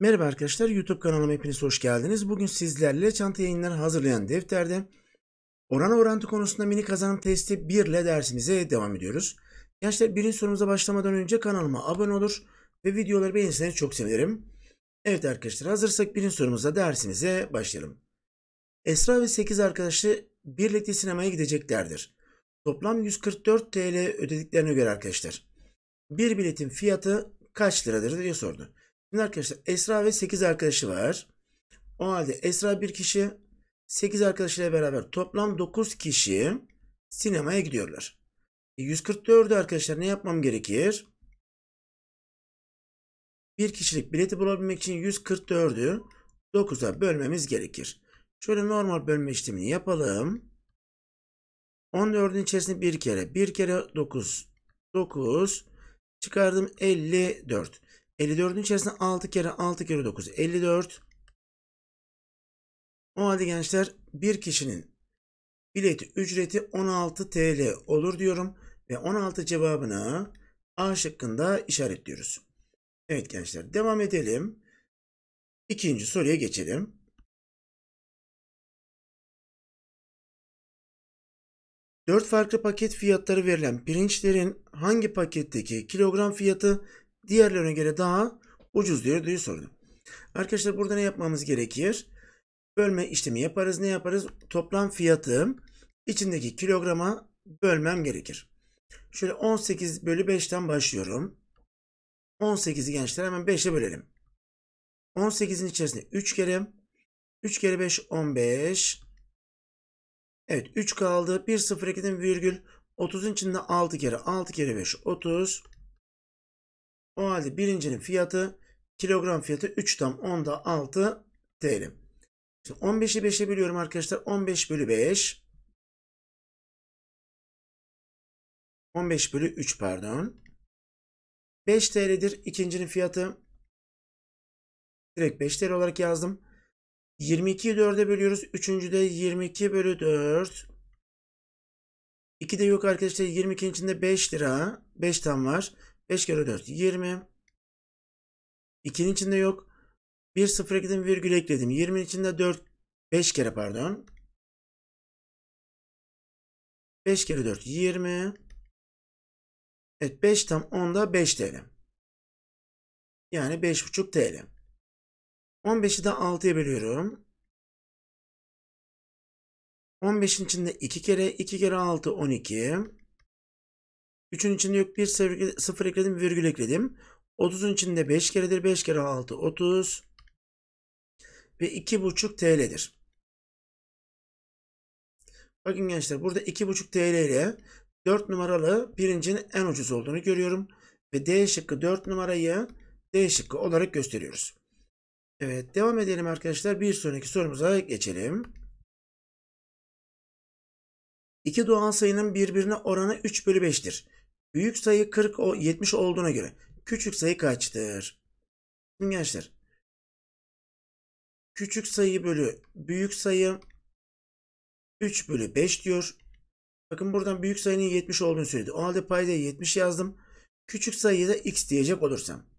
Merhaba arkadaşlar YouTube kanalıma hepiniz hoş geldiniz. Bugün sizlerle çanta yayınları hazırlayan defterde oran orantı konusunda mini kazanım testi 1 ile dersimize devam ediyoruz. Gençler birinci sorumuza başlamadan önce kanalıma abone olur ve videoları beğenirseniz çok sevinirim. Evet arkadaşlar hazırsak birinci sorumuza dersimize başlayalım. Esra ve 8 arkadaşı birlikte sinemaya gideceklerdir. Toplam 144 TL ödediklerine göre arkadaşlar bir biletin fiyatı kaç liradır diye sordu. Şimdi arkadaşlar Esra ve 8 arkadaşı var. O halde Esra bir kişi 8 arkadaşıyla beraber toplam 9 kişi sinemaya gidiyorlar. 144'ü e, arkadaşlar ne yapmam gerekir? Bir kişilik bileti bulabilmek için 144'ü 9'a bölmemiz gerekir. Şöyle normal bölme işlemini yapalım. 14'ün içerisinde bir kere. Bir kere 9. 9 çıkardım 54. 54'ün içerisinde 6 kere 6 kere 9 54. O halde gençler bir kişinin bilet ücreti 16 TL olur diyorum ve 16 cevabını A şıkkında işaretliyoruz. Evet gençler devam edelim. İkinci soruya geçelim. 4 farklı paket fiyatları verilen pirinçlerin hangi paketteki kilogram fiyatı diğerlerine göre daha ucuz diye diye sordu. Arkadaşlar burada ne yapmamız gerekir? Bölme işlemi yaparız. Ne yaparız? Toplam fiyatı içindeki kilograma bölmem gerekir. Şöyle 18 bölü 5'ten başlıyorum. 18'i gençler hemen 5'e bölelim. 18'in içerisinde 3 kere 3 kere 5 15 Evet 3 kaldı. 1 0 2'den virgül. 30'un içinde 6 kere 6 kere 5 30. O halde birincinin fiyatı kilogram fiyatı 3 tam 10'da 6 TL. Şimdi 15'i 5'e biliyorum arkadaşlar. 15 bölü 5. 15 bölü 3 pardon. 5 TL'dir. İkincinin fiyatı direkt 5 TL olarak yazdım. 22'yi 4'e bölüyoruz. Üçüncüde 22 bölü 4. 2 de yok arkadaşlar. 22'nin içinde 5 lira. 5 tam var. 5 kere 4. 20. 2'nin içinde yok. 1 sıfır ekledim virgül ekledim. 20'nin içinde 4. 5 kere pardon. 5 kere 4. 20. Evet 5 tam 10'da 5 TL. Yani 5,5 TL. 15'i de 6'ya bölüyorum. 15'in içinde 2 kere 2 kere 6 12. 3'ün içinde yok 1 0 ekledim virgül ekledim. 30'un içinde 5 keredir 5 kere 6 30 ve 2,5 TL'dir. Bakın gençler burada 2,5 TL ile 4 numaralı pirincin en ucuz olduğunu görüyorum. Ve D şıkkı 4 numarayı D şıkkı olarak gösteriyoruz. Evet devam edelim arkadaşlar. Bir sonraki sorumuza geçelim. İki doğal sayının birbirine oranı 3 bölü 5'tir. Büyük sayı 40 o 70 olduğuna göre küçük sayı kaçtır? Şimdi gençler küçük sayı bölü büyük sayı 3 bölü 5 diyor. Bakın buradan büyük sayının 70 olduğunu söyledi. O halde payda 70 yazdım. Küçük sayıya da x diyecek olursam.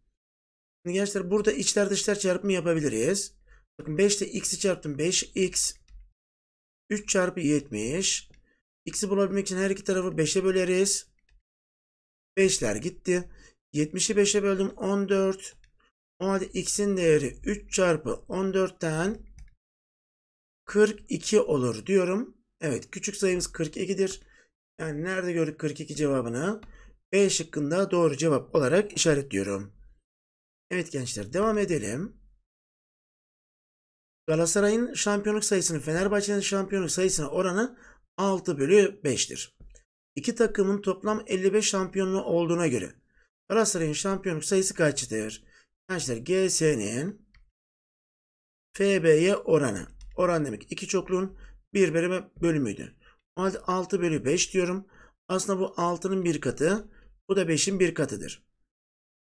Şimdi gençler burada içler dışlar çarpımı yapabiliriz. Bakın 5 ile x'i çarptım 5x 3 çarpı 70 x'i bulabilmek için her iki tarafı 5'e böleriz. 5'ler gitti. 70'i 5'e böldüm 14. O halde x'in değeri 3 çarpı 14'ten 42 olur diyorum. Evet küçük sayımız 42'dir. Yani nerede gördük 42 cevabını? B şıkkında doğru cevap olarak işaretliyorum. Evet gençler devam edelim. Galatasaray'ın şampiyonluk sayısının Fenerbahçe'nin şampiyonluk sayısına oranı 6 bölü 5'tir. İki takımın toplam 55 şampiyonluğu olduğuna göre Galatasaray'ın şampiyonluk sayısı kaçtır? Gençler GS'nin FB'ye oranı. Oran demek iki çokluğun bir bölümü bölümüydü. O halde 6 bölü 5 diyorum. Aslında bu 6'nın bir katı. Bu da 5'in bir katıdır.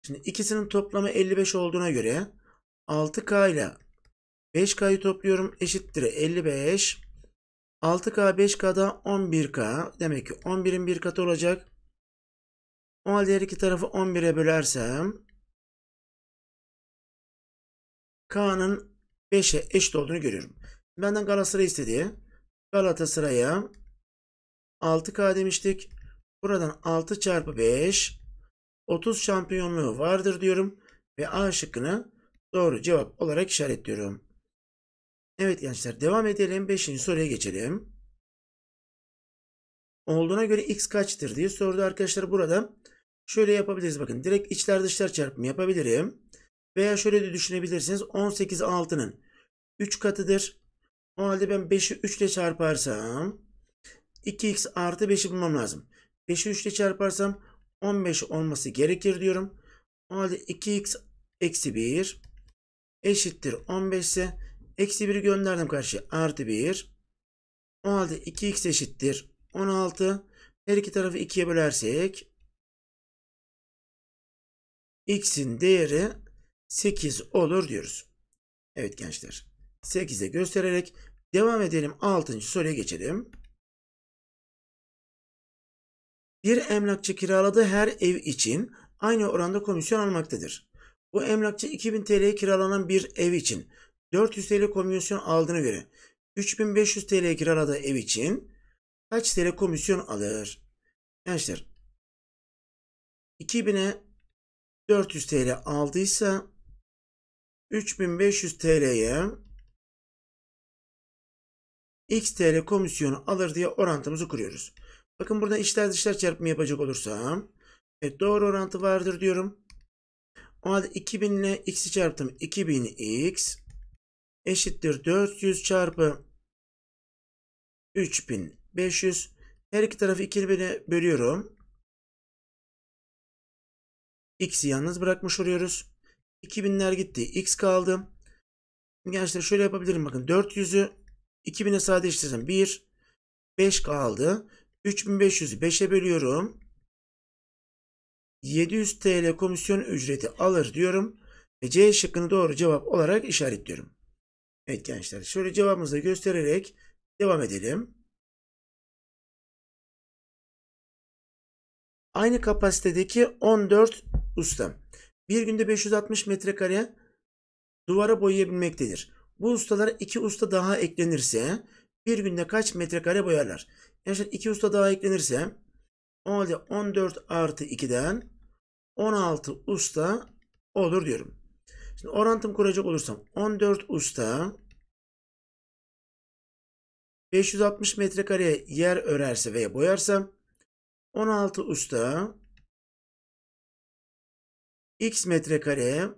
Şimdi ikisinin toplamı 55 olduğuna göre 6K ile 5K'yı topluyorum eşittir 55. 6K 5K'da 11K. Demek ki 11'in bir katı olacak. O halde her iki tarafı 11'e bölersem K'nın 5'e eşit olduğunu görüyorum. Benden Galatasaray istedi. Galatasaray'a 6K demiştik. Buradan 6 çarpı 5 30 şampiyonluğu vardır diyorum ve A şıkkını doğru cevap olarak işaretliyorum. Evet gençler devam edelim. 5. soruya geçelim. Olduğuna göre x kaçtır diye sordu arkadaşlar burada. Şöyle yapabiliriz bakın. Direkt içler dışlar çarpımı yapabilirim. Veya şöyle de düşünebilirsiniz. 18 6'nın 3 katıdır. O halde ben 5'i 3 ile çarparsam 2x artı 5'i bulmam lazım. 5'i 3 ile çarparsam 15 olması gerekir diyorum. O halde 2x eksi 1 eşittir 15 ise eksi 1'i gönderdim karşıya artı 1. O halde 2x eşittir 16. Her iki tarafı 2'ye bölersek x'in değeri 8 olur diyoruz. Evet gençler 8'e göstererek devam edelim 6. soruya geçelim. Bir emlakçı kiraladığı her ev için aynı oranda komisyon almaktadır. Bu emlakçı 2000 TL'ye kiralanan bir ev için 400 TL komisyon aldığını göre 3500 TL'ye kiraladığı ev için kaç TL komisyon alır? Gençler 2000'e 400 TL aldıysa 3500 TL'ye X TL komisyonu alır diye orantımızı kuruyoruz. Bakın burada içler dışlar çarpımı yapacak olursam. Evet doğru orantı vardır diyorum. O halde 2000 ile x'i çarptım. 2000x eşittir 400 çarpı 3500. Her iki tarafı 2000'e bölüyorum. X'i yalnız bırakmış oluyoruz. 2000'ler gitti. X kaldı. Gençler şöyle yapabilirim bakın. 400'ü 2000'e sadeleştirirsem 1 5 kaldı. 3500'ü 5'e bölüyorum. 700 TL komisyon ücreti alır diyorum. Ve C şıkkını doğru cevap olarak işaretliyorum. Evet gençler şöyle cevabımızı göstererek devam edelim. Aynı kapasitedeki 14 usta bir günde 560 metrekare duvara boyayabilmektedir. Bu ustalara 2 usta daha eklenirse bir günde kaç metrekare boyarlar? Eşit 2 usta daha eklenirse o halde 14 artı 2'den 16 usta olur diyorum. Şimdi orantım kuracak olursam 14 usta 560 metrekareye yer örerse veya boyarsam, 16 usta x metrekare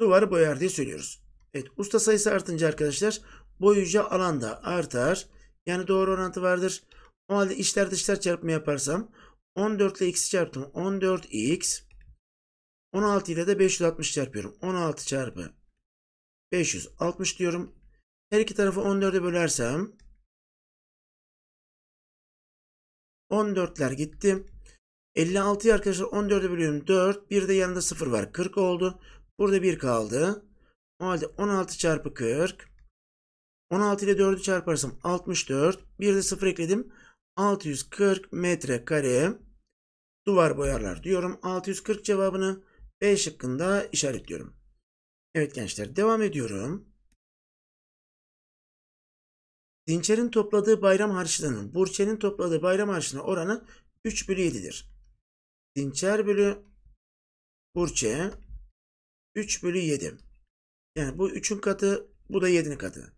duvarı boyar diye söylüyoruz. Evet usta sayısı artınca arkadaşlar boyuca alanda artar. Yani doğru orantı vardır. O halde içler dışlar çarpımı yaparsam 14 ile x'i çarptım. 14x 16 ile de 560 çarpıyorum. 16 çarpı 560 diyorum. Her iki tarafı 14'e bölersem 14'ler gitti. 56'yı arkadaşlar 14'e bölüyorum 4. Bir de yanında 0 var. 40 oldu. Burada 1 kaldı. O halde 16 çarpı 40 16 ile 4'ü çarparsam 64. Bir de 0 ekledim. 640 metre kare duvar boyarlar diyorum. 640 cevabını B şıkkında işaretliyorum. Evet gençler devam ediyorum. Dinçer'in topladığı bayram harçlığının Burçer'in topladığı bayram harçlığına oranı 3 bölü 7'dir. Dinçer bölü Burçe 3 bölü 7. Yani bu 3'ün katı bu da 7'nin katı.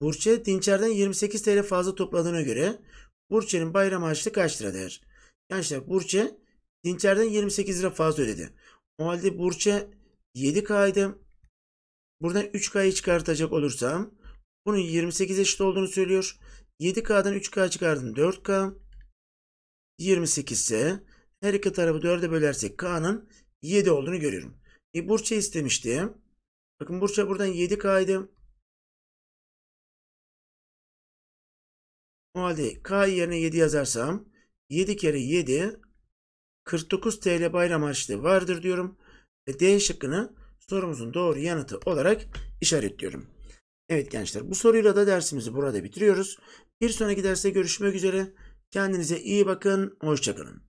Burçe Dinçer'den 28 TL fazla topladığına göre Burçe'nin bayram harçlığı kaç liradır? Gençler Burçe Dinçer'den 28 lira fazla ödedi. O halde Burçe 7K'ydı. Buradan 3K'yı çıkartacak olursam bunun 28 eşit olduğunu söylüyor. 7K'dan 3K çıkardım 4K. 28 ise her iki tarafı 4'e bölersek K'nın 7 olduğunu görüyorum. E Burçe istemişti. Bakın Burçe buradan 7K'ydı. O halde K yerine 7 yazarsam 7 kere 7 49 TL bayram harçlığı vardır diyorum. Ve D şıkkını sorumuzun doğru yanıtı olarak işaretliyorum. Evet gençler bu soruyla da dersimizi burada bitiriyoruz. Bir sonraki derste görüşmek üzere. Kendinize iyi bakın. Hoşçakalın.